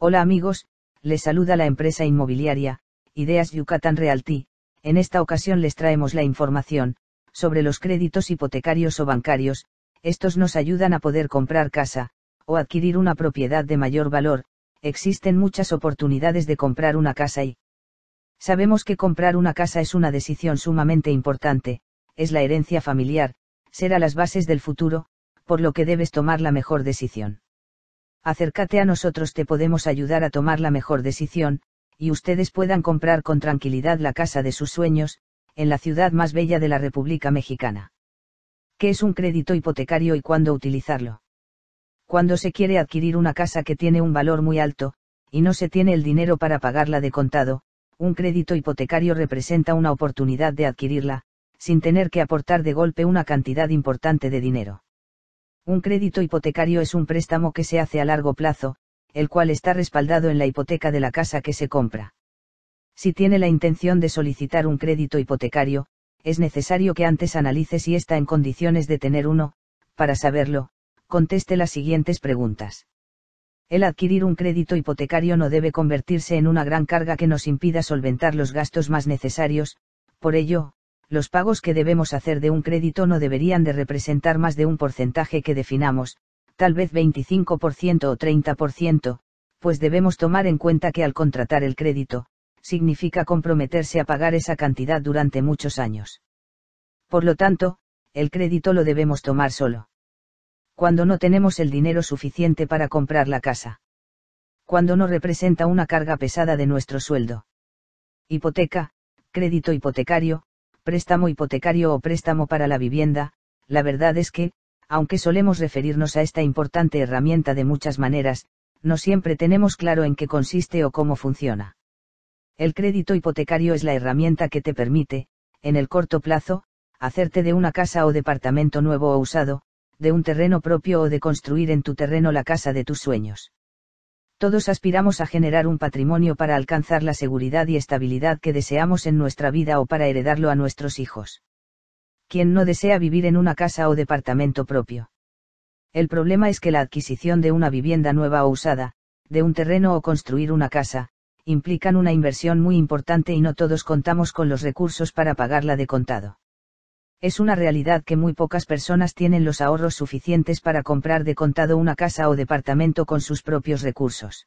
Hola amigos, les saluda la empresa inmobiliaria, Ideas Yucatán Realty. En esta ocasión les traemos la información sobre los créditos hipotecarios o bancarios, estos nos ayudan a poder comprar casa, o adquirir una propiedad de mayor valor, existen muchas oportunidades de comprar una casa y sabemos que comprar una casa es una decisión sumamente importante, es la herencia familiar, será las bases del futuro, por lo que debes tomar la mejor decisión acércate a nosotros te podemos ayudar a tomar la mejor decisión, y ustedes puedan comprar con tranquilidad la casa de sus sueños, en la ciudad más bella de la República Mexicana. ¿Qué es un crédito hipotecario y cuándo utilizarlo? Cuando se quiere adquirir una casa que tiene un valor muy alto, y no se tiene el dinero para pagarla de contado, un crédito hipotecario representa una oportunidad de adquirirla, sin tener que aportar de golpe una cantidad importante de dinero. Un crédito hipotecario es un préstamo que se hace a largo plazo, el cual está respaldado en la hipoteca de la casa que se compra. Si tiene la intención de solicitar un crédito hipotecario, es necesario que antes analice si está en condiciones de tener uno, para saberlo, conteste las siguientes preguntas. El adquirir un crédito hipotecario no debe convertirse en una gran carga que nos impida solventar los gastos más necesarios, por ello, los pagos que debemos hacer de un crédito no deberían de representar más de un porcentaje que definamos, tal vez 25% o 30%, pues debemos tomar en cuenta que al contratar el crédito, significa comprometerse a pagar esa cantidad durante muchos años. Por lo tanto, el crédito lo debemos tomar solo. Cuando no tenemos el dinero suficiente para comprar la casa. Cuando no representa una carga pesada de nuestro sueldo. Hipoteca, crédito hipotecario, préstamo hipotecario o préstamo para la vivienda, la verdad es que, aunque solemos referirnos a esta importante herramienta de muchas maneras, no siempre tenemos claro en qué consiste o cómo funciona. El crédito hipotecario es la herramienta que te permite, en el corto plazo, hacerte de una casa o departamento nuevo o usado, de un terreno propio o de construir en tu terreno la casa de tus sueños todos aspiramos a generar un patrimonio para alcanzar la seguridad y estabilidad que deseamos en nuestra vida o para heredarlo a nuestros hijos. Quien no desea vivir en una casa o departamento propio? El problema es que la adquisición de una vivienda nueva o usada, de un terreno o construir una casa, implican una inversión muy importante y no todos contamos con los recursos para pagarla de contado. Es una realidad que muy pocas personas tienen los ahorros suficientes para comprar de contado una casa o departamento con sus propios recursos.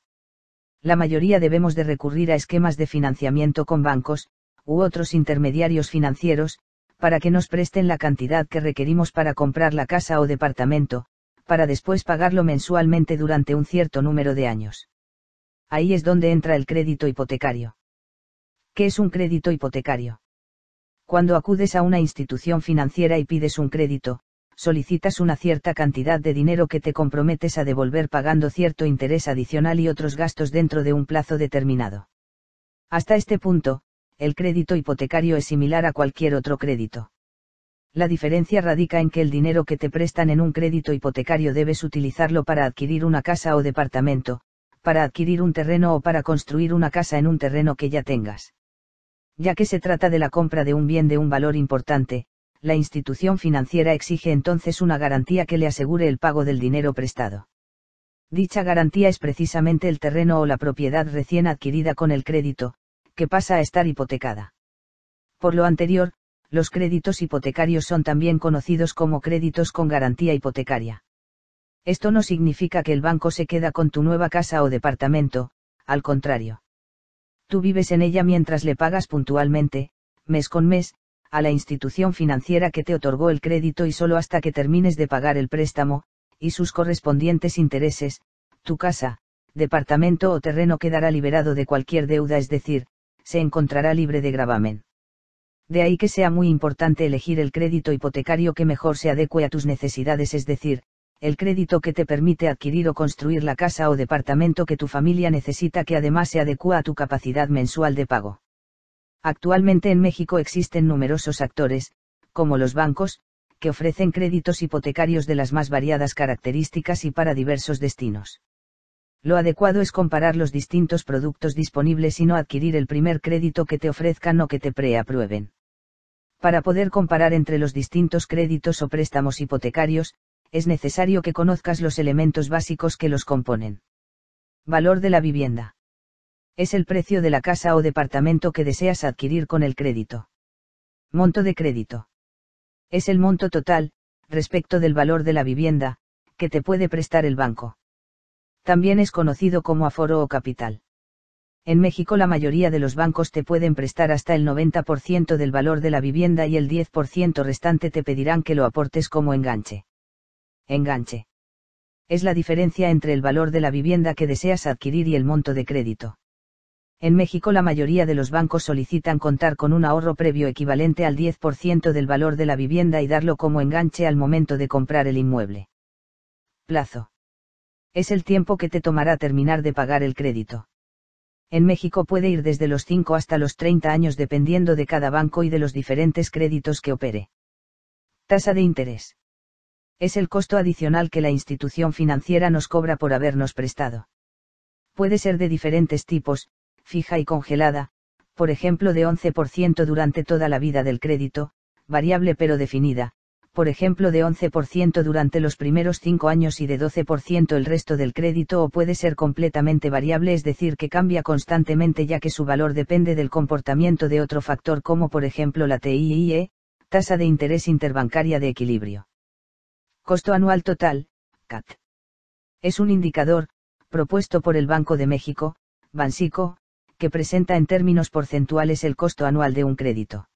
La mayoría debemos de recurrir a esquemas de financiamiento con bancos, u otros intermediarios financieros, para que nos presten la cantidad que requerimos para comprar la casa o departamento, para después pagarlo mensualmente durante un cierto número de años. Ahí es donde entra el crédito hipotecario. ¿Qué es un crédito hipotecario? Cuando acudes a una institución financiera y pides un crédito, solicitas una cierta cantidad de dinero que te comprometes a devolver pagando cierto interés adicional y otros gastos dentro de un plazo determinado. Hasta este punto, el crédito hipotecario es similar a cualquier otro crédito. La diferencia radica en que el dinero que te prestan en un crédito hipotecario debes utilizarlo para adquirir una casa o departamento, para adquirir un terreno o para construir una casa en un terreno que ya tengas. Ya que se trata de la compra de un bien de un valor importante, la institución financiera exige entonces una garantía que le asegure el pago del dinero prestado. Dicha garantía es precisamente el terreno o la propiedad recién adquirida con el crédito, que pasa a estar hipotecada. Por lo anterior, los créditos hipotecarios son también conocidos como créditos con garantía hipotecaria. Esto no significa que el banco se queda con tu nueva casa o departamento, al contrario tú vives en ella mientras le pagas puntualmente, mes con mes, a la institución financiera que te otorgó el crédito y solo hasta que termines de pagar el préstamo, y sus correspondientes intereses, tu casa, departamento o terreno quedará liberado de cualquier deuda, es decir, se encontrará libre de gravamen. De ahí que sea muy importante elegir el crédito hipotecario que mejor se adecue a tus necesidades, es decir, el crédito que te permite adquirir o construir la casa o departamento que tu familia necesita que además se adecúa a tu capacidad mensual de pago. Actualmente en México existen numerosos actores, como los bancos, que ofrecen créditos hipotecarios de las más variadas características y para diversos destinos. Lo adecuado es comparar los distintos productos disponibles y no adquirir el primer crédito que te ofrezcan o que te preaprueben. Para poder comparar entre los distintos créditos o préstamos hipotecarios, es necesario que conozcas los elementos básicos que los componen. Valor de la vivienda. Es el precio de la casa o departamento que deseas adquirir con el crédito. Monto de crédito. Es el monto total, respecto del valor de la vivienda, que te puede prestar el banco. También es conocido como aforo o capital. En México la mayoría de los bancos te pueden prestar hasta el 90% del valor de la vivienda y el 10% restante te pedirán que lo aportes como enganche. Enganche. Es la diferencia entre el valor de la vivienda que deseas adquirir y el monto de crédito. En México la mayoría de los bancos solicitan contar con un ahorro previo equivalente al 10% del valor de la vivienda y darlo como enganche al momento de comprar el inmueble. Plazo. Es el tiempo que te tomará terminar de pagar el crédito. En México puede ir desde los 5 hasta los 30 años dependiendo de cada banco y de los diferentes créditos que opere. Tasa de interés es el costo adicional que la institución financiera nos cobra por habernos prestado. Puede ser de diferentes tipos, fija y congelada, por ejemplo de 11% durante toda la vida del crédito, variable pero definida, por ejemplo de 11% durante los primeros 5 años y de 12% el resto del crédito o puede ser completamente variable, es decir, que cambia constantemente ya que su valor depende del comportamiento de otro factor como por ejemplo la TIIE, tasa de interés interbancaria de equilibrio. Costo anual total, CAT. Es un indicador, propuesto por el Banco de México, Bansico, que presenta en términos porcentuales el costo anual de un crédito.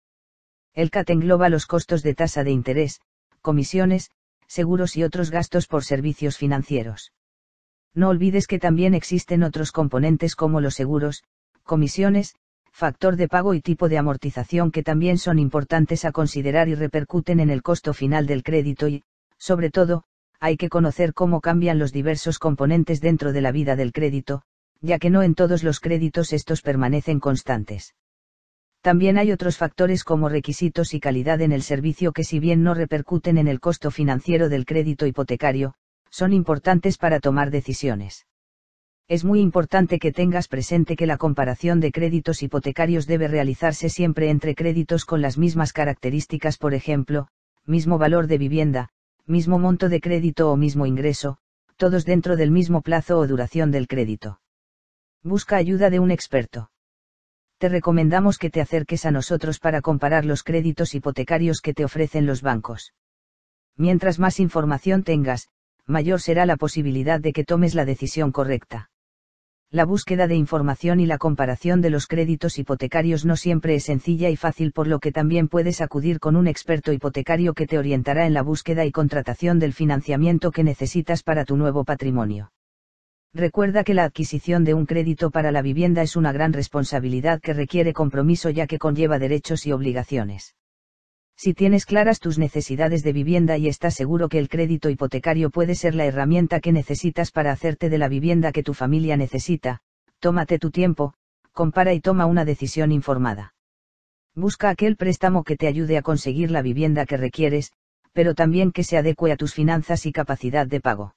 El CAT engloba los costos de tasa de interés, comisiones, seguros y otros gastos por servicios financieros. No olvides que también existen otros componentes como los seguros, comisiones, factor de pago y tipo de amortización que también son importantes a considerar y repercuten en el costo final del crédito y, sobre todo, hay que conocer cómo cambian los diversos componentes dentro de la vida del crédito, ya que no en todos los créditos estos permanecen constantes. También hay otros factores como requisitos y calidad en el servicio que si bien no repercuten en el costo financiero del crédito hipotecario, son importantes para tomar decisiones. Es muy importante que tengas presente que la comparación de créditos hipotecarios debe realizarse siempre entre créditos con las mismas características, por ejemplo, mismo valor de vivienda, mismo monto de crédito o mismo ingreso, todos dentro del mismo plazo o duración del crédito. Busca ayuda de un experto. Te recomendamos que te acerques a nosotros para comparar los créditos hipotecarios que te ofrecen los bancos. Mientras más información tengas, mayor será la posibilidad de que tomes la decisión correcta la búsqueda de información y la comparación de los créditos hipotecarios no siempre es sencilla y fácil por lo que también puedes acudir con un experto hipotecario que te orientará en la búsqueda y contratación del financiamiento que necesitas para tu nuevo patrimonio. Recuerda que la adquisición de un crédito para la vivienda es una gran responsabilidad que requiere compromiso ya que conlleva derechos y obligaciones. Si tienes claras tus necesidades de vivienda y estás seguro que el crédito hipotecario puede ser la herramienta que necesitas para hacerte de la vivienda que tu familia necesita, tómate tu tiempo, compara y toma una decisión informada. Busca aquel préstamo que te ayude a conseguir la vivienda que requieres, pero también que se adecue a tus finanzas y capacidad de pago.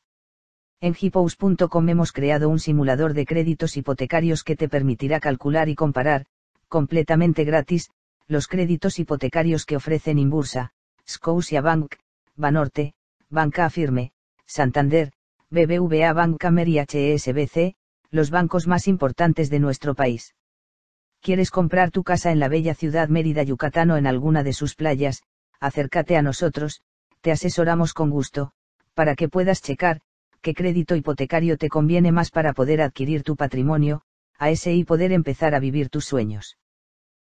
En hippos.com hemos creado un simulador de créditos hipotecarios que te permitirá calcular y comparar, completamente gratis, los créditos hipotecarios que ofrecen Inbursa, Scotia Bank, Banorte, Banca Firme, Santander, BBVA Banca, y HSBC, e los bancos más importantes de nuestro país. ¿Quieres comprar tu casa en la bella ciudad Mérida Yucatán o en alguna de sus playas? Acércate a nosotros, te asesoramos con gusto, para que puedas checar, qué crédito hipotecario te conviene más para poder adquirir tu patrimonio, a ese y poder empezar a vivir tus sueños.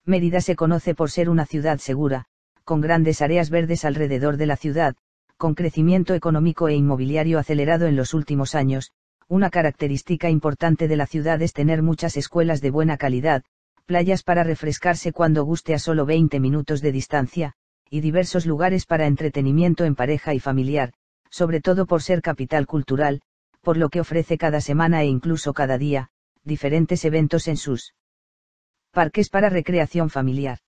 Mérida se conoce por ser una ciudad segura, con grandes áreas verdes alrededor de la ciudad, con crecimiento económico e inmobiliario acelerado en los últimos años, una característica importante de la ciudad es tener muchas escuelas de buena calidad, playas para refrescarse cuando guste a solo 20 minutos de distancia, y diversos lugares para entretenimiento en pareja y familiar, sobre todo por ser capital cultural, por lo que ofrece cada semana e incluso cada día, diferentes eventos en sus parques para recreación familiar.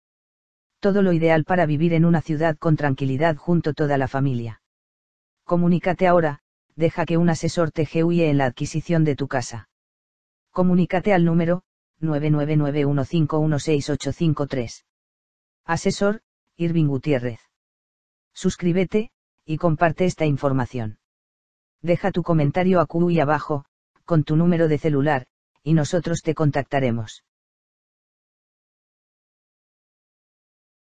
Todo lo ideal para vivir en una ciudad con tranquilidad junto toda la familia. Comunícate ahora, deja que un asesor te guíe en la adquisición de tu casa. Comunícate al número 9991516853. Asesor, Irving Gutiérrez. Suscríbete, y comparte esta información. Deja tu comentario aquí abajo, con tu número de celular, y nosotros te contactaremos.